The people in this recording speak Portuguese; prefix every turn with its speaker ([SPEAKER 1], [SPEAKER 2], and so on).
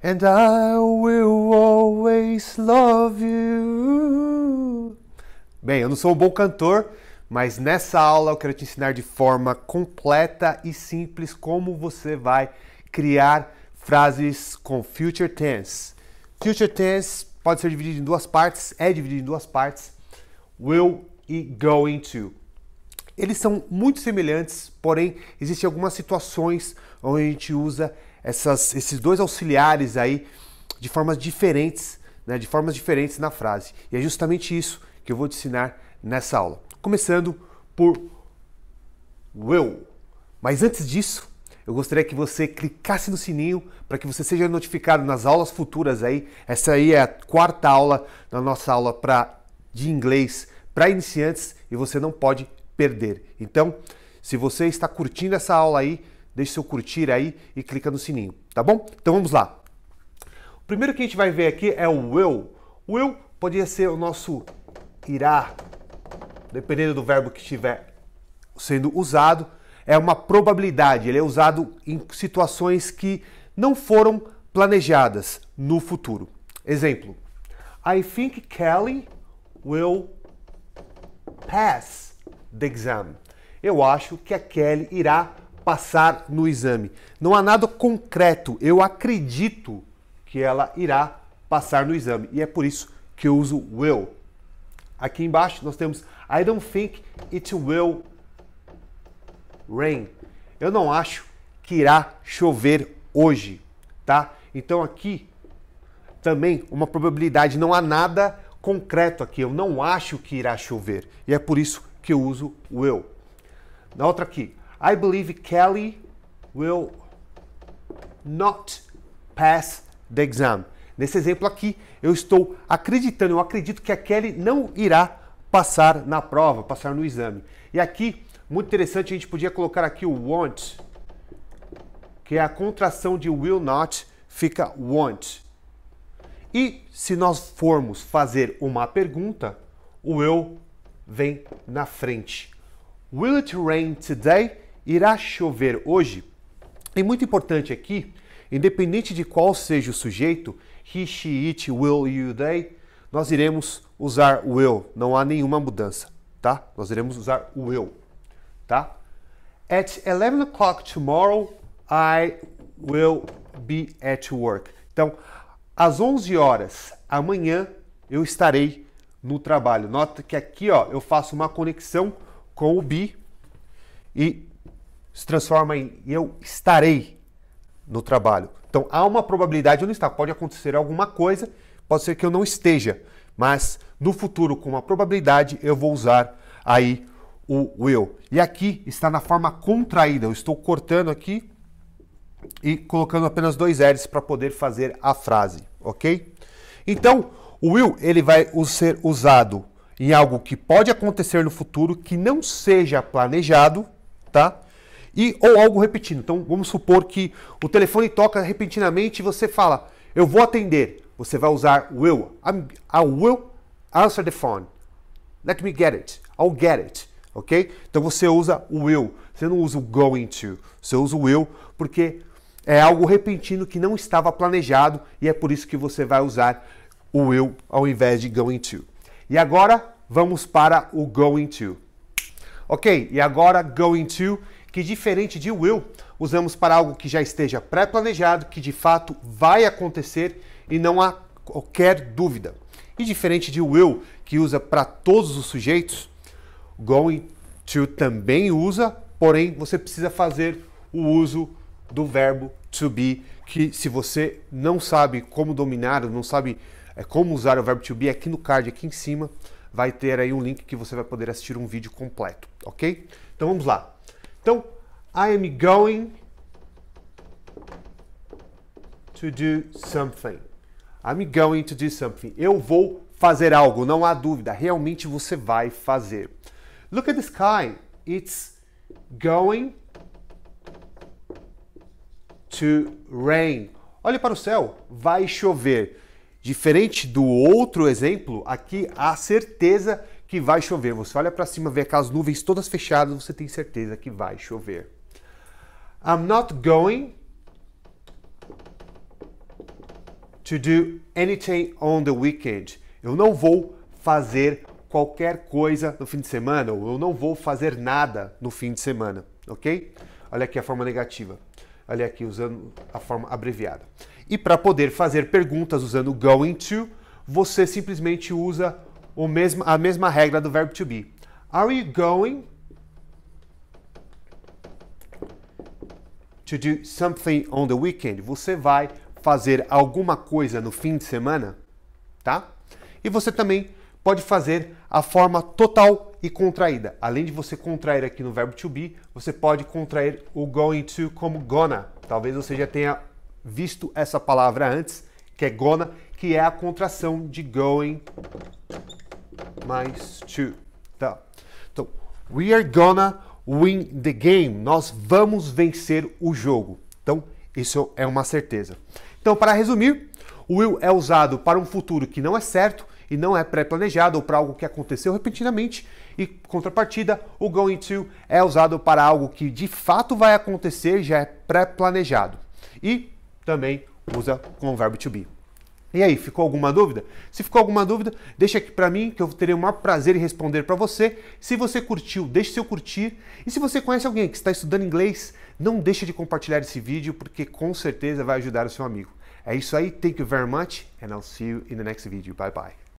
[SPEAKER 1] And I will always love you. Bem, eu não sou um bom cantor, mas nessa aula eu quero te ensinar de forma completa e simples como você vai criar frases com future tense. Future tense pode ser dividido em duas partes, é dividido em duas partes: will e going to. Eles são muito semelhantes, porém existem algumas situações onde a gente usa essas, esses dois auxiliares aí de formas diferentes, né, de formas diferentes na frase. E é justamente isso que eu vou te ensinar nessa aula. Começando por will. Mas antes disso, eu gostaria que você clicasse no sininho para que você seja notificado nas aulas futuras aí. Essa aí é a quarta aula da nossa aula pra, de inglês para iniciantes e você não pode perder. Então, se você está curtindo essa aula aí, deixe seu curtir aí e clica no sininho, tá bom? Então vamos lá. O primeiro que a gente vai ver aqui é o will. Will poderia ser o nosso irá, dependendo do verbo que estiver sendo usado, é uma probabilidade, ele é usado em situações que não foram planejadas no futuro. Exemplo: I think Kelly will pass the exam. Eu acho que a Kelly irá passar no exame. Não há nada concreto. Eu acredito que ela irá passar no exame. E é por isso que eu uso will. Aqui embaixo nós temos I don't think it will rain. Eu não acho que irá chover hoje, tá? Então aqui também uma probabilidade, não há nada concreto aqui. Eu não acho que irá chover. E é por isso que eu uso will. Na outra aqui, I believe Kelly will not pass the exam. Nesse exemplo aqui, eu estou acreditando, eu acredito que a Kelly não irá passar na prova, passar no exame. E aqui, muito interessante, a gente podia colocar aqui o won't, que é a contração de will not, fica won't. E se nós formos fazer uma pergunta, o will vem na frente. Will it rain today? irá chover hoje. É muito importante aqui, independente de qual seja o sujeito, he, she, it, will, you, they, nós iremos usar will, não há nenhuma mudança, tá? Nós iremos usar will, tá? At 11 o'clock tomorrow, I will be at work. Então, às 11 horas amanhã eu estarei no trabalho. Nota que aqui ó, eu faço uma conexão com o be e se transforma em eu estarei no trabalho. Então há uma probabilidade de eu não estar. Pode acontecer alguma coisa, pode ser que eu não esteja, mas no futuro, com uma probabilidade, eu vou usar aí o will. E aqui está na forma contraída. Eu estou cortando aqui e colocando apenas dois L's para poder fazer a frase, ok? Então, o will ele vai ser usado em algo que pode acontecer no futuro, que não seja planejado, tá? e ou algo repetindo. Então vamos supor que o telefone toca repentinamente e você fala, eu vou atender. Você vai usar will. I will answer the phone. Let me get it. I'll get it. Ok? Então você usa o will. Você não usa o going to. Você usa o will porque é algo repentino que não estava planejado e é por isso que você vai usar o will ao invés de going to. E agora vamos para o going to. Ok, e agora going to que, diferente de will, usamos para algo que já esteja pré-planejado, que de fato vai acontecer e não há qualquer dúvida. E diferente de will, que usa para todos os sujeitos, going to também usa, porém você precisa fazer o uso do verbo to be, que se você não sabe como dominar, não sabe eh, como usar o verbo to be, aqui no card, aqui em cima, vai ter aí um link que você vai poder assistir um vídeo completo, ok? Então vamos lá. Então, I am going to do something. I'm going to do something. Eu vou fazer algo, não há dúvida. Realmente você vai fazer. Look at the sky. It's going to rain. Olhe para o céu, vai chover. Diferente do outro exemplo, aqui há certeza que vai chover. Você olha para cima, vê aquelas nuvens todas fechadas, você tem certeza que vai chover. I'm not going to do anything on the weekend. Eu não vou fazer qualquer coisa no fim de semana, ou eu não vou fazer nada no fim de semana, ok? Olha aqui a forma negativa. Olha aqui usando a forma abreviada. E para poder fazer perguntas usando going to, você simplesmente usa o mesmo, a mesma regra do verbo to be. Are you going to do something on the weekend? Você vai fazer alguma coisa no fim de semana? Tá? E você também pode fazer a forma total e contraída. Além de você contrair aqui no verbo to be, você pode contrair o going to como gonna. Talvez você já tenha visto essa palavra antes, que é gonna, que é a contração de going mais two. Tá. Então, we are gonna win the game. Nós vamos vencer o jogo. Então, isso é uma certeza. Então, para resumir, will é usado para um futuro que não é certo e não é pré-planejado ou para algo que aconteceu repentinamente. E contrapartida, o going to é usado para algo que de fato vai acontecer, já é pré-planejado. E também usa com o verbo to be. E aí, ficou alguma dúvida? Se ficou alguma dúvida, deixa aqui para mim que eu terei o maior prazer em responder para você. Se você curtiu, deixe seu curtir. E se você conhece alguém que está estudando inglês, não deixe de compartilhar esse vídeo porque com certeza vai ajudar o seu amigo. É isso aí, thank you very much and I'll see you in the next video. Bye bye.